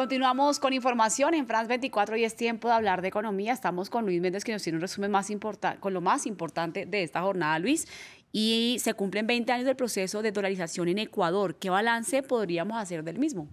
Continuamos con información en France 24 y es tiempo de hablar de economía. Estamos con Luis Méndez que nos tiene un resumen más con lo más importante de esta jornada, Luis. Y se cumplen 20 años del proceso de dolarización en Ecuador. ¿Qué balance podríamos hacer del mismo?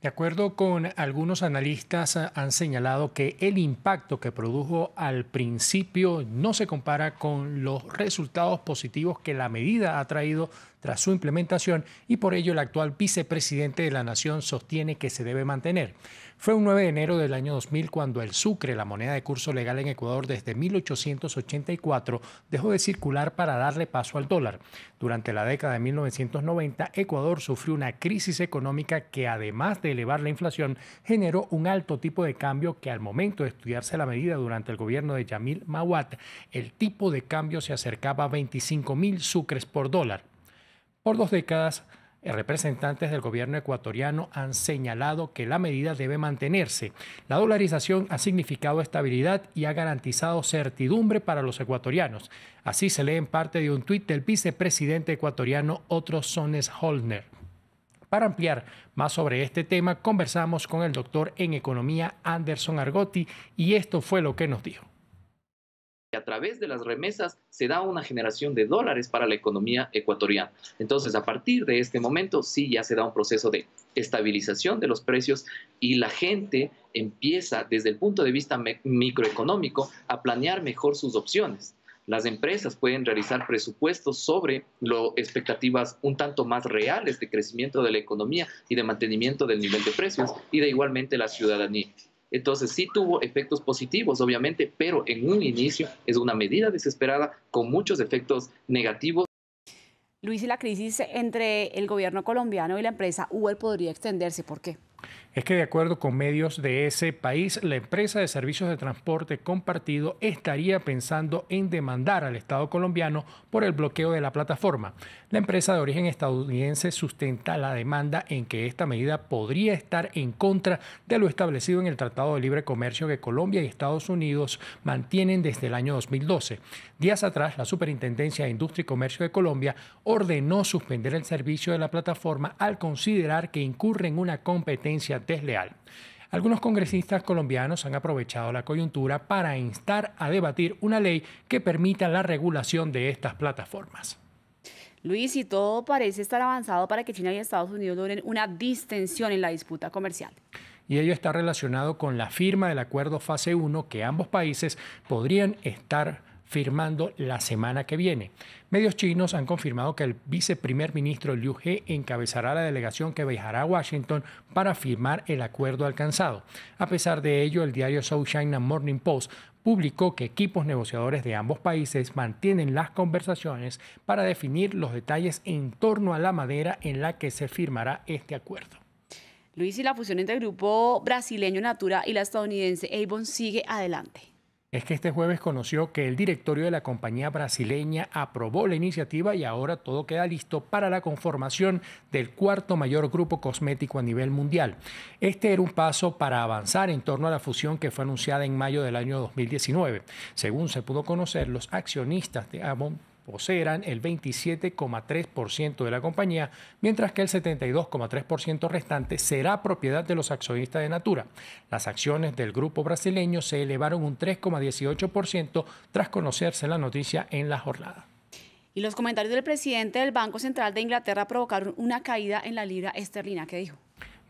De acuerdo con algunos analistas eh, han señalado que el impacto que produjo al principio no se compara con los resultados positivos que la medida ha traído tras su implementación y por ello el actual vicepresidente de la Nación sostiene que se debe mantener. Fue un 9 de enero del año 2000 cuando el sucre, la moneda de curso legal en Ecuador desde 1884, dejó de circular para darle paso al dólar. Durante la década de 1990, Ecuador sufrió una crisis económica que además de elevar la inflación, generó un alto tipo de cambio que al momento de estudiarse la medida durante el gobierno de Yamil Mawat, el tipo de cambio se acercaba a 25 mil sucres por dólar. Por dos décadas, eh, representantes del gobierno ecuatoriano han señalado que la medida debe mantenerse. La dolarización ha significado estabilidad y ha garantizado certidumbre para los ecuatorianos. Así se lee en parte de un tuit del vicepresidente ecuatoriano Otto Sones Holner. Para ampliar más sobre este tema, conversamos con el doctor en economía Anderson Argotti y esto fue lo que nos dijo a través de las remesas se da una generación de dólares para la economía ecuatoriana. Entonces, a partir de este momento, sí, ya se da un proceso de estabilización de los precios y la gente empieza, desde el punto de vista microeconómico, a planear mejor sus opciones. Las empresas pueden realizar presupuestos sobre lo, expectativas un tanto más reales de crecimiento de la economía y de mantenimiento del nivel de precios y de igualmente la ciudadanía. Entonces sí tuvo efectos positivos, obviamente, pero en un inicio es una medida desesperada con muchos efectos negativos. Luis, y la crisis entre el gobierno colombiano y la empresa Uber podría extenderse. ¿Por qué? Es que de acuerdo con medios de ese país, la empresa de servicios de transporte compartido estaría pensando en demandar al Estado colombiano por el bloqueo de la plataforma. La empresa de origen estadounidense sustenta la demanda en que esta medida podría estar en contra de lo establecido en el Tratado de Libre Comercio que Colombia y Estados Unidos mantienen desde el año 2012. Días atrás, la Superintendencia de Industria y Comercio de Colombia ordenó suspender el servicio de la plataforma al considerar que incurre en una competencia desleal. Algunos congresistas colombianos han aprovechado la coyuntura para instar a debatir una ley que permita la regulación de estas plataformas. Luis, y todo parece estar avanzado para que China y Estados Unidos logren una distensión en la disputa comercial y ello está relacionado con la firma del acuerdo fase 1 que ambos países podrían estar firmando la semana que viene. Medios chinos han confirmado que el viceprimer ministro Liu He encabezará la delegación que viajará a Washington para firmar el acuerdo alcanzado. A pesar de ello, el diario South China Morning Post publicó que equipos negociadores de ambos países mantienen las conversaciones para definir los detalles en torno a la madera en la que se firmará este acuerdo. Luis, y la fusión entre el grupo brasileño Natura y la estadounidense Avon sigue adelante es que este jueves conoció que el directorio de la compañía brasileña aprobó la iniciativa y ahora todo queda listo para la conformación del cuarto mayor grupo cosmético a nivel mundial. Este era un paso para avanzar en torno a la fusión que fue anunciada en mayo del año 2019. Según se pudo conocer, los accionistas de Avon serán el 27,3% de la compañía, mientras que el 72,3% restante será propiedad de los accionistas de Natura. Las acciones del grupo brasileño se elevaron un 3,18% tras conocerse la noticia en la jornada. Y los comentarios del presidente del Banco Central de Inglaterra provocaron una caída en la libra esterlina. ¿Qué dijo?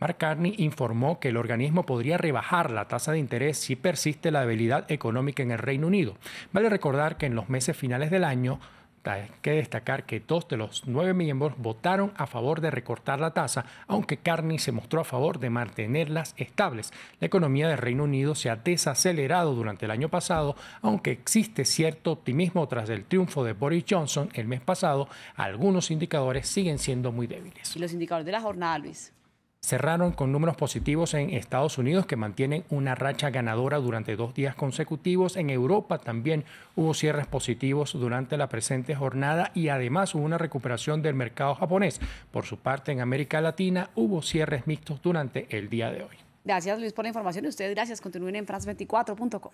Mark Carney informó que el organismo podría rebajar la tasa de interés si persiste la debilidad económica en el Reino Unido. Vale recordar que en los meses finales del año hay que destacar que dos de los nueve miembros votaron a favor de recortar la tasa, aunque Carney se mostró a favor de mantenerlas estables. La economía del Reino Unido se ha desacelerado durante el año pasado, aunque existe cierto optimismo tras el triunfo de Boris Johnson el mes pasado, algunos indicadores siguen siendo muy débiles. Y los indicadores de la jornada, Luis cerraron con números positivos en Estados Unidos que mantienen una racha ganadora durante dos días consecutivos. En Europa también hubo cierres positivos durante la presente jornada y además hubo una recuperación del mercado japonés. Por su parte, en América Latina hubo cierres mixtos durante el día de hoy. Gracias Luis por la información y ustedes gracias. Continúen en france24.com.